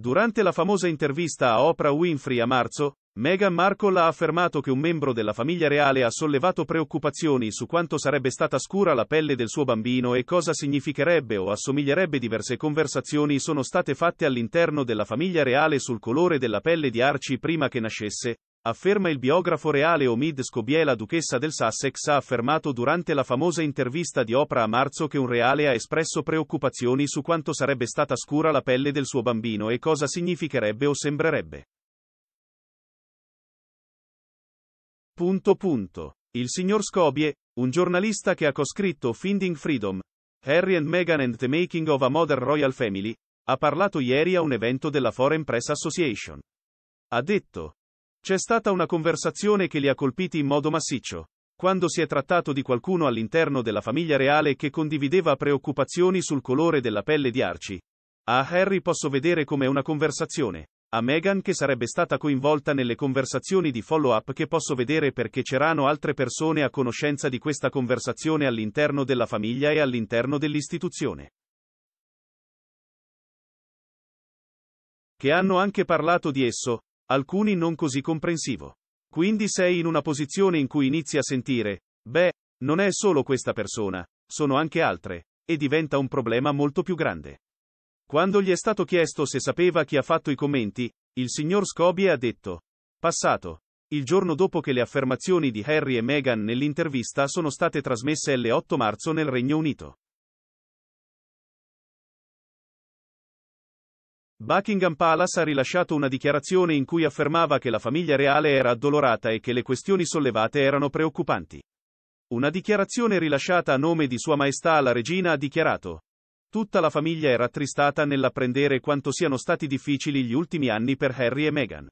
Durante la famosa intervista a Oprah Winfrey a marzo, Meghan Markle ha affermato che un membro della famiglia reale ha sollevato preoccupazioni su quanto sarebbe stata scura la pelle del suo bambino e cosa significherebbe o assomiglierebbe diverse conversazioni sono state fatte all'interno della famiglia reale sul colore della pelle di Archie prima che nascesse, Afferma il biografo reale Omid Scobie, la duchessa del Sussex, ha affermato durante la famosa intervista di Oprah a marzo che un reale ha espresso preoccupazioni su quanto sarebbe stata scura la pelle del suo bambino e cosa significherebbe o sembrerebbe. Punto punto. Il signor Scobie, un giornalista che ha coscritto Finding Freedom, Harry and Meghan and the Making of a Modern Royal Family, ha parlato ieri a un evento della Foreign Press Association. Ha detto, c'è stata una conversazione che li ha colpiti in modo massiccio. Quando si è trattato di qualcuno all'interno della famiglia reale che condivideva preoccupazioni sul colore della pelle di Archie. A Harry posso vedere come una conversazione. A Meghan che sarebbe stata coinvolta nelle conversazioni di follow-up che posso vedere perché c'erano altre persone a conoscenza di questa conversazione all'interno della famiglia e all'interno dell'istituzione. Che hanno anche parlato di esso, alcuni non così comprensivo. Quindi sei in una posizione in cui inizi a sentire, beh, non è solo questa persona, sono anche altre, e diventa un problema molto più grande. Quando gli è stato chiesto se sapeva chi ha fatto i commenti, il signor Scobie ha detto, passato. Il giorno dopo che le affermazioni di Harry e Meghan nell'intervista sono state trasmesse l'8 marzo nel Regno Unito. Buckingham Palace ha rilasciato una dichiarazione in cui affermava che la famiglia reale era addolorata e che le questioni sollevate erano preoccupanti. Una dichiarazione rilasciata a nome di Sua Maestà la Regina ha dichiarato. Tutta la famiglia è rattristata nell'apprendere quanto siano stati difficili gli ultimi anni per Harry e Meghan.